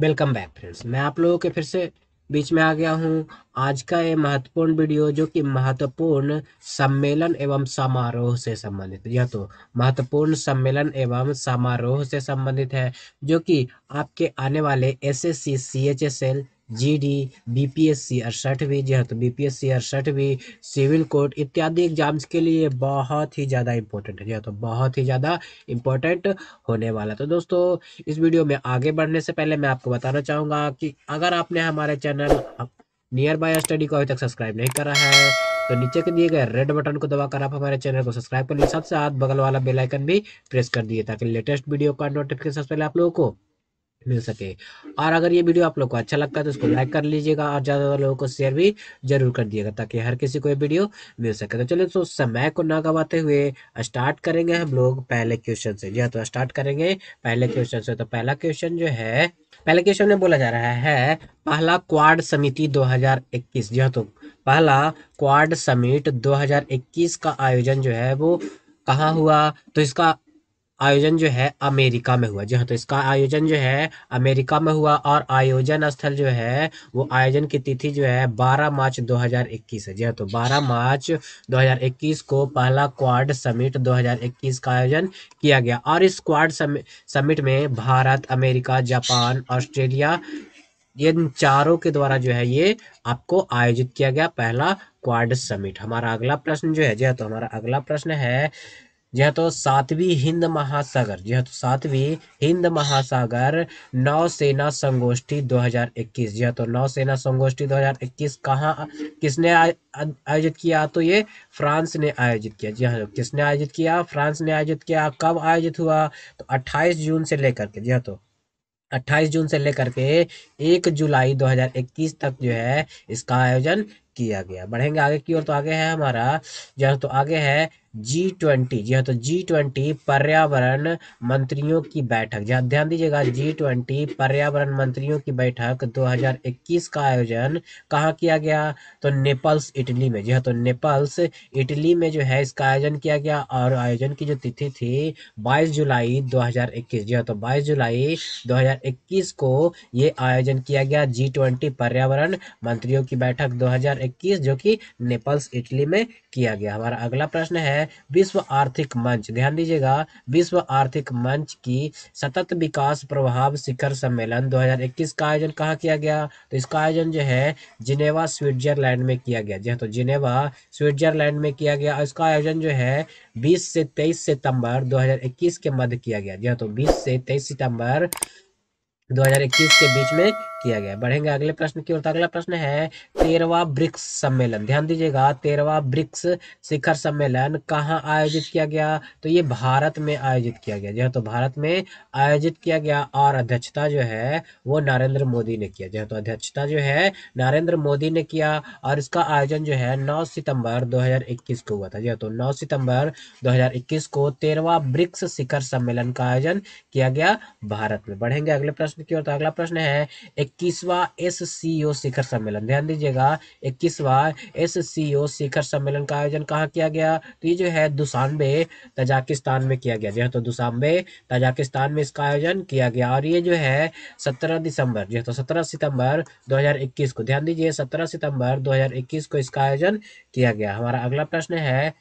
welcome back friends मैं आप लोगों के फिर से बीच में आ गया हूँ आज का ये महत्वपूर्ण वीडियो जो कि महत्वपूर्ण सम्मेलन एवं समारोह से संबंधित यह तो महत्वपूर्ण सम्मेलन एवं समारोह से संबंधित है जो कि आपके आने वाले S S C C H S L G D B P S C अड़सठ भी जी हाँ तो बी पी एस सी अड़सठ भी सिविल कोर्ट इत्यादि एग्जाम्स के लिए बहुत ही ज़्यादा इम्पोर्टेंट है जी हाँ तो बहुत ही ज़्यादा इम्पोर्टेंट होने वाला तो दोस्तों इस वीडियो में आगे बढ़ने से पहले मैं आपको बताना चाहूँगा कि अगर आपने हमारे चैनल नियर बाय स्टडी को अभी तक सब्सक्राइब नहीं करा है तो नीचे के दिए गए रेड बटन को दबाकर आप हमारे चैनल को सब्सक्राइब कर लिए साथ बगल वाला बेलाइकन भी प्रेस कर दिए ताकि लेटेस्ट वीडियो का नोटिफिकेशन पहले आप लोगों को मिल सके और अगर ये वीडियो आप लोग को अच्छा लगता है तो इसको लाइक कर लीजिएगा और ज़्यादा ज़्यादा लोगों को शेयर भी जरूर कर दिएगा ताकि हर किसी को ये वीडियो मिल सके तो चलिए तो समय को ना गवाते हुए स्टार्ट करेंगे हम लोग पहले क्वेश्चन से जी तो स्टार्ट करेंगे पहले क्वेश्चन से तो पहला क्वेश्चन जो है पहले क्वेश्चन में बोला जा रहा है पहला क्वाड समिति इक्कीस जी तो पहला क्वाड समिट इक्कीस का आयोजन जो है वो कहाँ हुआ तो इसका आयोजन जो है अमेरिका में हुआ जी हाँ तो इसका आयोजन जो है अमेरिका में हुआ और आयोजन स्थल जो है वो आयोजन की तिथि जो है 12 मार्च 2021 है जी हाँ तो 12 मार्च 2021 को पहला क्वाड समिट 2021 का आयोजन किया गया और इस क्वाड समिट में भारत अमेरिका जापान ऑस्ट्रेलिया इन चारों के द्वारा जो है ये आपको आयोजित किया गया पहला क्वाड समिट हमारा अगला प्रश्न जो है जी हाँ, तो हमारा अगला प्रश्न है जी हाँ तो सातवीं हिंद महासागर जी हाँ तो सातवीं हिंद महासागर नौसेना संगोष्ठी 2021 हाँ तो नौसेना संगोष्ठी 2021 कहाँ किसने आयोजित किया तो ये फ्रांस ने आयोजित किया जी हाँ तो किसने आयोजित किया फ्रांस ने आयोजित किया कब आयोजित हुआ तो 28 जून से लेकर के जी हाँ तो 28 जून से लेकर के 1 जुलाई 2021 तक जो है इसका आयोजन किया गया बढ़ेंगे आगे की ओर तो आगे है हमारा जहाँ तो आगे है जी ट्वेंटी जी हाँ तो जी ट्वेंटी पर्यावरण मंत्रियों की बैठक जहाँ ध्यान दीजिएगा जी ट्वेंटी पर्यावरण मंत्रियों की बैठक 2021 का आयोजन कहाँ किया गया तो नेपल्स इटली में जी हाँ तो नेपल्स इटली में जो है इसका आयोजन किया गया और आयोजन की जो तिथि थी 22 जुलाई 2021 जी हाँ तो 22 जुलाई 2021 को ये आयोजन किया गया जी ट्वेंटी पर्यावरण मंत्रियों की बैठक दो जो कि नेपल्स इटली में किया गया हमारा अगला प्रश्न है है विश्व आर्थिक मंच ध्यान दीजिएगा विश्व आर्थिक मंच की सतत विकास प्रभाव शिखर सम्मेलन 2021 का आयोजन कहाँ किया गया तो इसका आयोजन जो है जिनेवा स्विट्जरलैंड में किया गया जी हाँ, तो जिनेवा स्विट्जरलैंड में किया गया इसका आयोजन जो है बीस से तेईस सितंबर 2021 के मध्य किया गया जी हाँ, तो बीस से तेईस सितंबर 2021 के बीच में किया गया बढ़ेंगे अगले प्रश्न की ओर तो अगला प्रश्न है तेरवा ब्रिक्स सम्मेलन ध्यान दीजिएगा तेरवा ब्रिक्स शिखर सम्मेलन कहाँ आयोजित किया गया तो ये भारत में आयोजित किया गया जो तो भारत में आयोजित किया गया और अध्यक्षता जो है वो नरेंद्र मोदी ने किया जो तो अध्यक्षता जो है नरेंद्र मोदी ने किया और इसका आयोजन जो है नौ सितंबर दो को हुआ था जो तो नौ सितंबर दो को तेरवा ब्रिक्स शिखर सम्मेलन का आयोजन किया गया भारत में बढ़ेंगे अगले प्रश्न की ओर तो अगला प्रश्न है इक्कीसवा एस सी ओ शिखर सम्मेलन ध्यान दीजिएगा इक्कीसवा एस सी ओ शिखर सम्मेलन का आयोजन कहाँ किया गया तो ये जो है दुशानबे तजाकिस्तान में किया गया जो है हाँ, तो दुशानबे तजाकिस्तान में इसका आयोजन किया गया और ये जो है सत्रह दिसंबर जो है हाँ, तो सत्रह सितंबर 2021 को ध्यान दीजिए सत्रह सितंबर 2021 को इसका आयोजन किया गया हमारा अगला प्रश्न है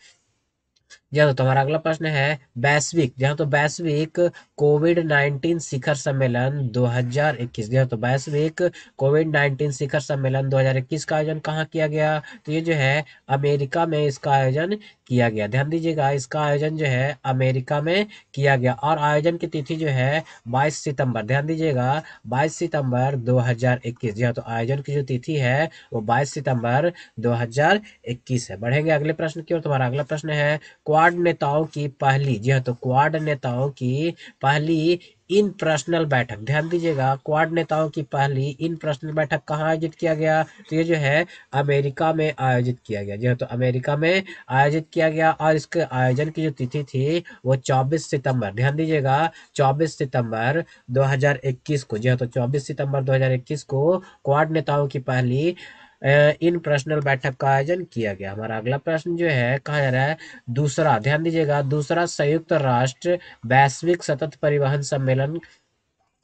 यहाँ तो तुम्हारा अगला प्रश्न है वैश्विक जहाँ तो वैश्विक कोविड नाइन्टीन शिखर सम्मेलन 2021 यहाँ तो वैश्विक कोविड नाइन्टीन शिखर सम्मेलन 2021 का आयोजन कहाँ किया गया तो ये जो है अमेरिका में इसका आयोजन किया गया ध्यान दीजिएगा इसका आयोजन जो है अमेरिका में किया गया और आयोजन की तिथि जो है बाईस सितम्बर ध्यान दीजिएगा बाईस सितम्बर दो हजार इक्कीस तो आयोजन की जो तिथि है वो बाईस सितम्बर दो हजार इक्कीस है बढ़ेंगे अगले प्रश्न की ओर तुम्हारा अगला प्रश्न है क्वा क्वाड नेताओं की पहली जी हाँ तो क्वाड नेताओं की पहली इन पर्सनल बैठक ध्यान दीजिएगा क्वाड नेताओं की पहली इन पर्सनल बैठक कहाँ आयोजित किया गया तो ये जो है अमेरिका में आयोजित किया गया जी हाँ तो अमेरिका में आयोजित किया गया और इसके आयोजन की जो तिथि थी वो 24 सितंबर ध्यान दीजिएगा 24 सितंबर 2021 को जी हाँ तो 24 सितंबर 2021 को क्वाड नेताओं की पहली इन प्रश्नल बैठक का आयोजन किया गया हमारा अगला प्रश्न जो है कहा जा रहा है दूसरा ध्यान दीजिएगा दूसरा संयुक्त राष्ट्र वैश्विक सतत परिवहन सम्मेलन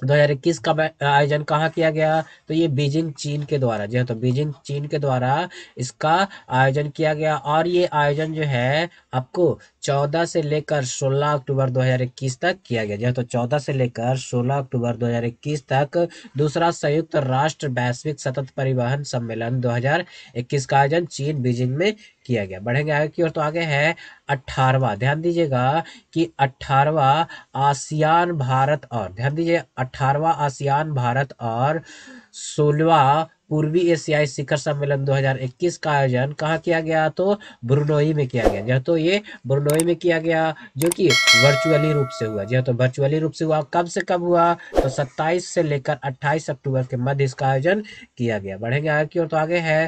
2021 तो का आयोजन कहाँ किया गया तो ये बीजिंग चीन के द्वारा जी हाँ, तो बीजिंग चीन के द्वारा इसका आयोजन किया गया और ये आयोजन जो है आपको 14 से लेकर 16 अक्टूबर 2021 तक किया गया जो है हाँ, तो 14 से लेकर 16 अक्टूबर 2021 तक दूसरा संयुक्त राष्ट्र वैश्विक सतत परिवहन सम्मेलन 2021 का आयोजन चीन बीजिंग में किया गया बढ़ेंगे आगे की ओर तो आगे है अठारवा ध्यान दीजिएगा कि अठारवा आसियान भारत और ध्यान दीजिए अठारवा आसियान भारत और सोलवा पूर्वी एशियाई शिखर सम्मेलन 2021 का आयोजन कहाँ किया गया तो ब्रुनोई में किया गया यह तो ये ब्रुनोई में किया गया जो कि वर्चुअली रूप से हुआ यह तो वर्चुअली रूप से हुआ कब से कब हुआ तो 27 से लेकर 28 अक्टूबर के मध्य इसका आयोजन किया गया बढ़ेंगे आगे की ओर तो आगे है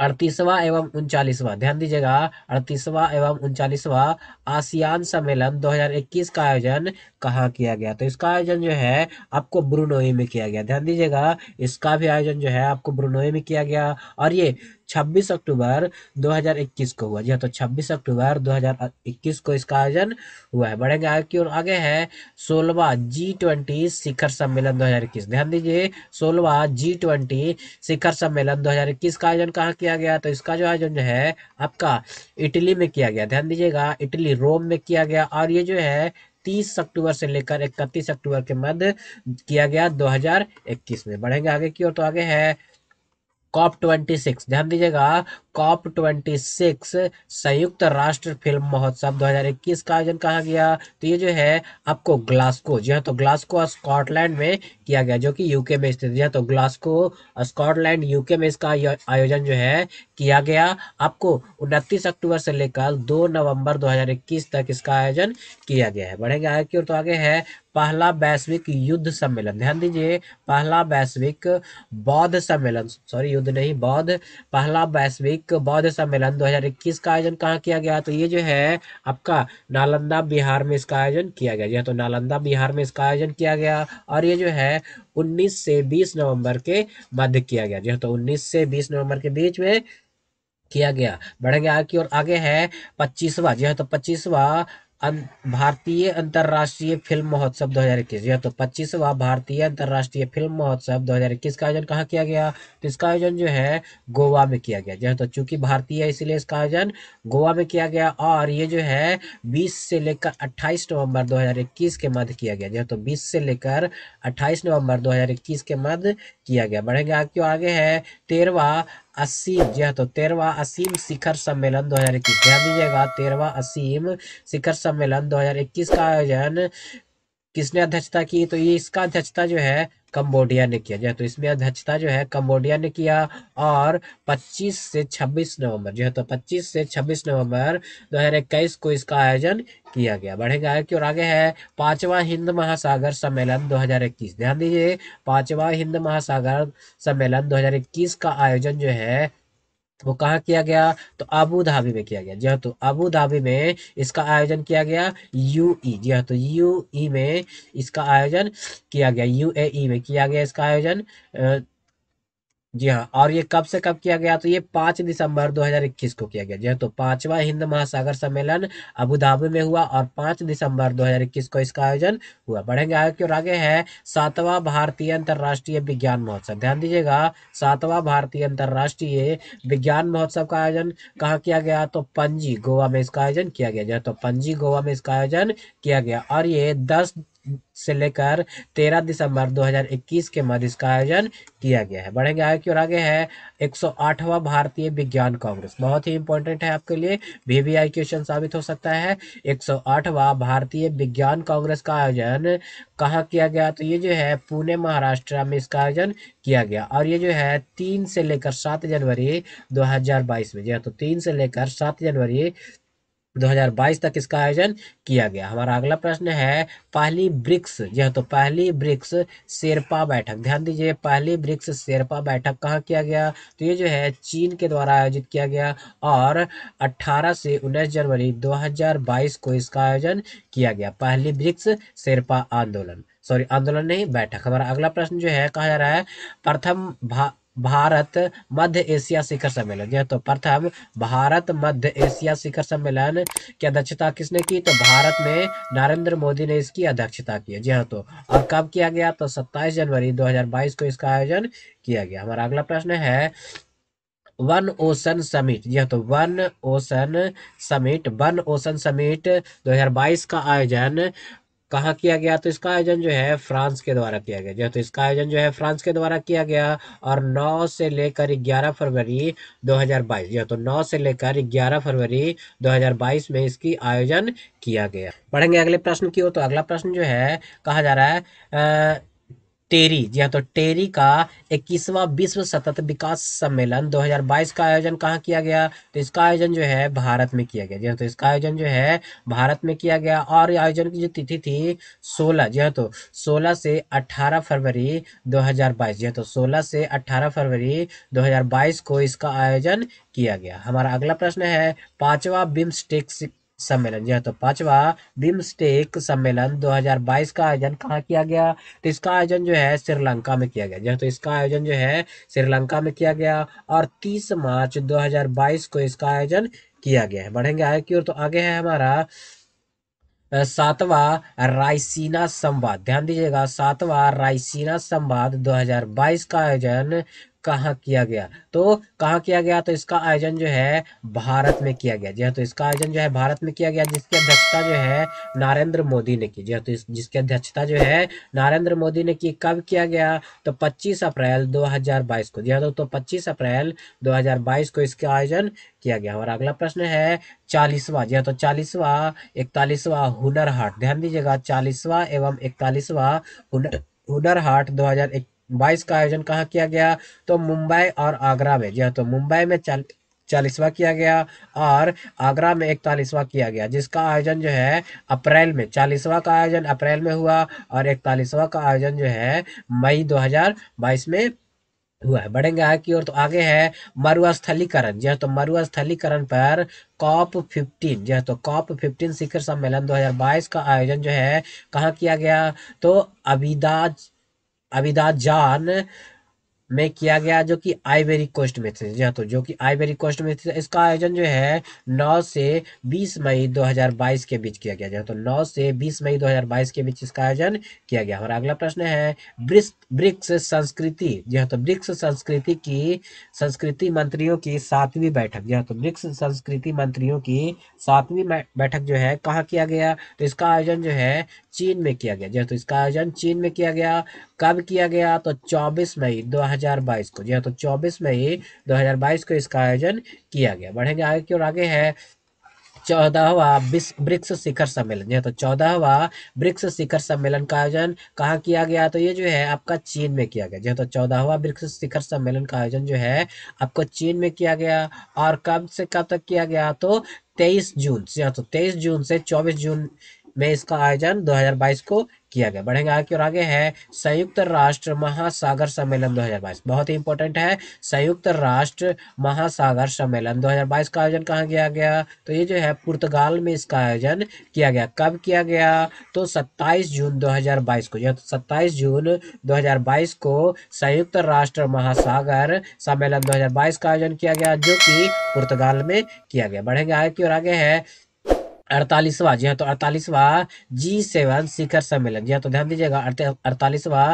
अड़तीसवा एवं उनचालीसवा ध्यान दीजिएगा अड़तीसवा एवं उनचालीसवा आसियान सम्मेलन 2021 का आयोजन कहाँ किया गया तो इसका आयोजन जो है आपको ब्रुनोई में किया गया ध्यान दीजिएगा इसका भी आयोजन जो है आपको ब्रुनोई में किया गया और ये 26 अक्टूबर 2021 को हुआ जी हाँ तो 26 अक्टूबर 2021 को इसका आयोजन हुआ है बढ़ेंगे आगे की ओर आगे है सोलवा जी ट्वेंटी शिखर सम्मेलन 2021 ध्यान दीजिए सोलवा जी ट्वेंटी शिखर सम्मेलन 2021 का आयोजन कहाँ किया गया तो इसका जो आयोजन है आपका इटली में किया गया ध्यान दीजिएगा इटली रोम में किया गया और ये जो है तीस अक्टूबर से लेकर इकतीस अक्टूबर के मध्य किया गया 2021 में बढ़ेंगे आगे की ओर तो आगे है कॉप ट्वेंटी सिक्स ध्यान दीजिएगा कॉप ट्वेंटी सिक्स संयुक्त राष्ट्र फिल्म महोत्सव 2021 का आयोजन कहा गया तो ये जो है आपको ग्लास्को जी हाँ तो ग्लास्को स्कॉटलैंड में किया गया जो कि यूके में स्थित है तो ग्लास्को स्कॉटलैंड यूके में इसका आयोजन जो है किया गया आपको उनतीस अक्टूबर से लेकर दो नवंबर 2021 तक इसका आयोजन किया गया है बढ़ेंगे आगे की ओर तो आगे है पहला वैश्विक युद्ध सम्मेलन ध्यान दीजिए पहला वैश्विक बौद्ध सम्मेलन सॉरी युद्ध नहीं बौद्ध पहला वैश्विक बौद्ध सम्मेलन 2021 का आयोजन कहाँ किया गया तो ये जो है आपका नालंदा बिहार में इसका आयोजन किया गया यह तो नालंदा बिहार में इसका आयोजन किया गया और ये जो है है 19 से 20 नवंबर के मध्य किया गया जी तो 19 से 20 नवंबर के बीच में किया गया बढ़ेंगे आगे की आगे है पच्चीसवा जी तो पच्चीसवा अं, भारतीय अंतर्राष्ट्रीय फिल्म महोत्सव 2021 यह तो पच्चीसवा भारतीय अंतर्राष्ट्रीय फिल्म महोत्सव 2021 का आयोजन कहाँ किया गया तो इसका आयोजन जो है गोवा में किया गया यह तो चूंकि भारतीय है इसीलिए इसका आयोजन गोवा में किया गया और ये जो है 20 से लेकर 28 नवंबर 2021 के मध्य किया गया यह तो बीस से लेकर दो हजार इक्कीस के मध्य किया गया बढ़ेंगे क्यों आगे है तेरहवा असीम जी हाँ तो तेरवा असीम शिखर सम्मेलन 2021 हजार ध्यान दीजिएगा तेरवा असीम शिखर सम्मेलन 2021 का आयोजन किसने अध्यक्षता की तो ये इसका अध्यक्षता जो है कंबोडिया ने किया जाए तो इसमें अध्यक्षता जो है कंबोडिया ने किया और 25 से 26 नवंबर जो है तो 25 से 26 नवंबर 2021 को इसका आयोजन किया गया बढ़ेगा की और आगे है पांचवा हिंद महासागर सम्मेलन 2021 ध्यान दीजिए पांचवा हिंद महासागर सम्मेलन 2021 का आयोजन जो है तो वो कहाँ किया गया तो अबू धाबी में किया गया जी हाँ तो अबू धाबी में इसका आयोजन किया गया यूई जी हाँ तो यूई में इसका आयोजन किया गया यूएई में किया गया इसका आयोजन जी हाँ और ये कब से कब किया गया तो ये पांच दिसंबर 2021 को किया गया जी हाँ तो पांचवा हिंद महासागर सम्मेलन अबू धाबी में हुआ और पांच दिसंबर 2021 को इसका आयोजन हुआ बढ़ेंगे आयोग की ओर आगे है सातवां भारतीय अंतर्राष्ट्रीय विज्ञान महोत्सव ध्यान दीजिएगा सातवां भारतीय अंतर्राष्ट्रीय विज्ञान महोत्सव का आयोजन कहाँ किया गया तो पंजी गोवा में इसका आयोजन किया गया जी तो पंजी गोवा में इसका आयोजन किया गया और ये दस से लेकर 13 दिसंबर 2021 के मध्य इसका आयोजन किया गया है बढ़ेंगे आगे की ओर आगे है 108वां भारतीय विज्ञान कांग्रेस बहुत ही इंपॉर्टेंट है आपके लिए वीवीआई क्वेश्चन साबित हो सकता है 108वां भारतीय विज्ञान कांग्रेस का आयोजन कहाँ किया गया तो ये जो है पुणे महाराष्ट्र में इसका आयोजन किया गया और ये जो है तीन से लेकर सात जनवरी दो में जी हाँ, तो तीन से लेकर सात जनवरी 2022 तक इसका आयोजन किया गया हमारा अगला प्रश्न है पहली ब्रिक्स यह तो पहली ब्रिक्स शेरपा बैठक ध्यान दीजिए पहली ब्रिक्स शेरपा बैठक कहाँ किया गया तो ये जो है चीन के द्वारा आयोजित किया गया और 18 से 19 जनवरी 2022 को इसका आयोजन किया गया पहली ब्रिक्स शेरपा आंदोलन सॉरी आंदोलन नहीं बैठक हमारा अगला प्रश्न जो है कहा जा रहा है प्रथम भा भारत मध्य एशिया शिखर सम्मेलन यह तो प्रथम भारत मध्य एशिया शिखर सम्मेलन की अध्यक्षता किसने की तो भारत में नरेंद्र मोदी ने इसकी अध्यक्षता की जी हाँ तो और कब किया गया तो 27 जनवरी 2022 को इसका आयोजन किया गया हमारा अगला प्रश्न है वन ओशन समिट यह हाँ, तो one ocean summit one ocean summit 2022 का आयोजन कहाँ किया गया तो इसका आयोजन जो है फ्रांस के द्वारा किया गया जो तो इसका आयोजन जो है फ्रांस के द्वारा किया गया और 9 से लेकर 11 फरवरी 2022 जो तो 9 से लेकर 11 फरवरी 2022 में इसकी आयोजन किया गया पढ़ेंगे अगले प्रश्न की ओर तो अगला प्रश्न जो है कहा जा रहा है आ, टेरी जी हाँ तो टेरी का इक्कीसवा विश्व सतत विकास सम्मेलन 2022 का आयोजन कहाँ किया गया तो इसका आयोजन जो है भारत में किया गया जी हाँ तो इसका आयोजन जो है भारत में किया गया और आयोजन की जो तिथि थी 16 जी हाँ तो 16 से 18 फरवरी 2022 जी हाँ तो 16 से 18 फरवरी 2022 को इसका आयोजन किया गया हमारा अगला प्रश्न है पांचवा बिम्सटेक सम्मेलन यह तो पांचवा बिम्स्टेक सम्मेलन 2022 का आयोजन कहाँ किया गया तो इसका आयोजन जो है श्रीलंका में किया गया यह तो इसका आयोजन जो है श्रीलंका में किया गया और 30 मार्च 2022 को इसका आयोजन किया गया है बढ़ेंगे आगे की ओर तो आगे है हमारा सातवा रायसीना संवाद ध्यान दीजिएगा सातवा रायसीना संवाद 2022 का आयोजन कहाँ किया गया तो कहाँ किया गया तो इसका आयोजन जो है भारत में किया गया जी हाँ तो इसका आयोजन जो है भारत में किया गया जिसकी अध्यक्षता जो है नरेंद्र मोदी ने की जी हाँ तो इस जिसकी अध्यक्षता जो है नरेंद्र मोदी ने की कब किया गया तो 25 अप्रैल 2022 को जी हाँ तो, तो पच्चीस अप्रैल दो को इसका आयोजन किया गया और अगला प्रश्न है चालीसवा जी हाँ तो चालीसवा इकतालीसवा हुनर हाट ध्यान दीजिएगा चालीसवा एवं इकतालीसवा हुनर हुनर हाट दो बाईस का आयोजन कहाँ किया गया तो मुंबई और आगरा में जी हाँ, तो मुंबई में चल चालीसवा किया गया और आगरा में इकतालीसवा किया गया जिसका आयोजन जो है अप्रैल में चालीसवा का आयोजन अप्रैल में हुआ और इकतालीसवा का आयोजन जो है मई 2022 में हुआ है बढ़ेंगे आगे की ओर तो आगे है मरुस्थलीकरण जो हाँ, तो मरुस्थलीकरण पर कॉप 15 जो हाँ, तो कॉप 15 शिखर सम्मेलन 2022 का आयोजन जो है कहाँ किया गया तो अबिदाज अबिदाजान में किया गया जो कि आइवेरी कोस्ट में थे जहाँ तो जो कि आइवेरी कोस्ट में थे इसका आयोजन जो है 9 से 20 मई 2022 के बीच किया गया जहाँ तो 9 से 20 मई 2022 के बीच इसका आयोजन किया गया और अगला प्रश्न है ब्रिक्स संस्कृति जहाँ तो ब्रिक्स संस्कृति की संस्कृति मंत्रियों की सातवीं बैठक जहाँ तो ब्रिक्स संस्कृति मंत्रियों की सातवीं बैठक जो है कहाँ किया गया तो इसका आयोजन जो है चीन में किया गया तो इसका आयोजन चीन में किया गया कब किया गया तो 24 मई 2022 को तो 24 मई 2022 को इसका आयोजन किया गया बढ़ेंगे आगे की ओर आगे है चौदहवा ब्रिक्स शिखर सम्मेलन जी तो चौदहवा ब्रिक्स शिखर सम्मेलन का आयोजन कहाँ किया गया तो ये जो है आपका चीन में किया गया जी तो चौदहवा ब्रिक्स शिखर सम्मेलन का आयोजन जो है आपको चीन में किया गया और कब से कब तक किया गया तो तेईस जून से तो तेईस जून से चौबीस जून में इसका आयोजन 2022 को किया गया बढ़ेंगे आगे और आगे है संयुक्त राष्ट्र महासागर सम्मेलन 2022 बहुत ही इंपॉर्टेंट है संयुक्त राष्ट्र महासागर सम्मेलन 2022 का आयोजन कहाँ किया गया तो ये जो है पुर्तगाल में इसका आयोजन किया गया कब किया गया तो 27 जून 2022 को यह 27 जून 2022 को संयुक्त राष्ट्र महासागर सम्मेलन दो का आयोजन किया गया जो कि पुर्तगाल में किया गया बढ़ेंगे आगे की और आगे है अड़तालीसवा जी हाँ तो अड़तालीसवा जी सेवन शिखर सम्मेलन जी हाँ तो ध्यान दीजिएगा अड़तालीसवा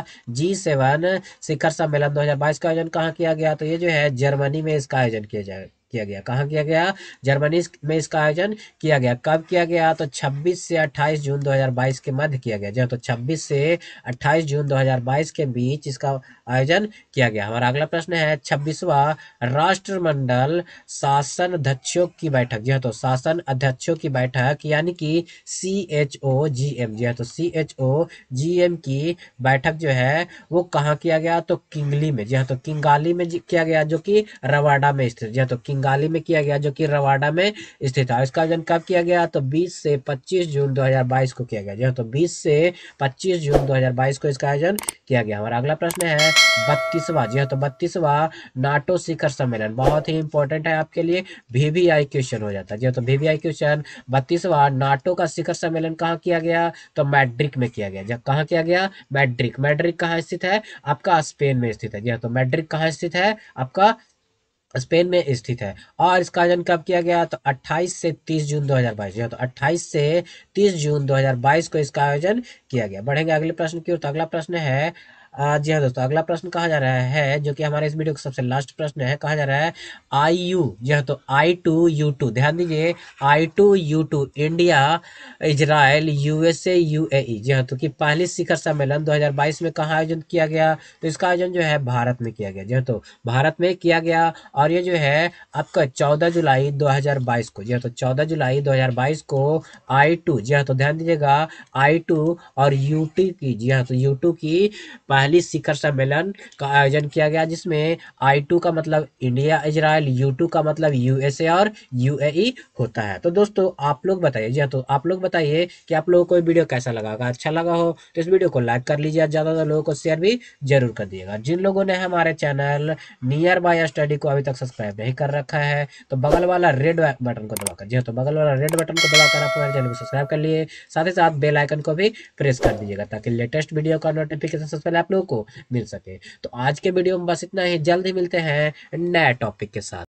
जी सेवन शिखर सम्मेलन 2022 का आयोजन कहाँ किया गया तो ये जो है जर्मनी में इसका आयोजन किया जाए किया गया कहा किया गया जर्मनी में इसका आयोजन किया गया कब किया गया तो 26 से 28 जून 2022 के मध्य किया गया जी हाँ, तो 26 से 28 जून 2022 के बीच इसका आयोजन किया गया हमारा अगला प्रश्न है छब्बीसवा राष्ट्रमंडल शासन अध्यक्षों की बैठक जी हाँ तो शासन अध्यक्षों की बैठक यानी कि C H O G M G हाँ तो C H O G M की बैठक जो है वो कहाँ किया गया तो किंगली में जी हाँ तो किंगाली में किया गया जो कि रवाडा में स्थित जी हाँ तो किंगाली में किया गया जो कि रवाडा में स्थित है इसका आयोजन कब किया गया तो बीस से पच्चीस जून दो हजार बाईस को किया गया जी हाँ तो बीस से पच्चीस जून दो हजार बाईस को इसका आयोजन किया गया हमारा अगला प्रश्न है बत्तीसवा जी हाँ तो बत्तीसवा नाटो शिखर सम्मेलन बहुत ही इंपॉर्टेंट है आपके लिए वीवीआई क्वेश्चन हो जाता है जी हाँ तो वीवीआई क्वेश्चन बत्तीसवा नाटो का शिखर सम्मेलन कहाँ किया गया तो मैड्रिक में किया गया जब हाँ, कहाँ किया गया मैड्रिक मैड्रिक कहाँ स्थित है आपका स्पेन में स्थित है जी हाँ तो मैड्रिक कहाँ स्थित है आपका स्पेन में स्थित है और इसका आयोजन कब किया गया तो 28 से 30 जून 2022 जो हाँ, तो 28 से 30 जून 2022 को इसका आयोजन किया गया बढ़ेंगे अगले प्रश्न की ओर तो अगला प्रश्न है जी हाँ दोस्तों अगला प्रश्न कहा जा रहा है जो कि हमारे इस वीडियो का सबसे लास्ट प्रश्न है कहा जा रहा है आई यू जी हाँ तो आई टू यू टू ध्यान दीजिए I two U two India Israel USA UAE जी हाँ तो कि पहली शिखर सम्मेलन 2022 में कहाँ आयोजन किया गया तो इसका आयोजन जो है भारत में किया गया जी हाँ तो भारत में किया गया और ये जो है आपका चौदह जुलाई दो को जी हाँ तो चौदह जुलाई दो को आई टू जी हाँ तो ध्यान दीजिएगा आई टू और यू की जी हाँ तो यू की पहली शिखर सम्मेलन का आयोजन किया गया जिसमें आई टू का मतलब इंडिया इजराइल यू टू का मतलब यूएसए और यूएई e होता है तो दोस्तों आप लोग बताइए जी हाँ, तो आप लोग बताइए कि आप लोगों को वीडियो कैसा लगा अगर अच्छा लगा हो तो इस वीडियो को लाइक कर लीजिए ज़्यादा से लोगों को शेयर भी जरूर कर दिएगा जिन लोगों ने हमारे चैनल नियर बाय स्टडी को अभी तक सब्सक्राइब नहीं कर रखा है तो बगल वाला रेड बटन को दबाकर जी हाँ, तो बगल वाला रेड बटन को दबाकर आप हमारे चैनल को सब्सक्राइब कर लिए साथ ही साथ बेल आइकन को भी प्रेस कर दीजिएगा ताकि लेटेस्ट वीडियो का नोटिफिकेशन सबसे पहले आप लोगों को मिल सके तो आज के वीडियो में बस इतना ही जल्द ही मिलते हैं नए टॉपिक के साथ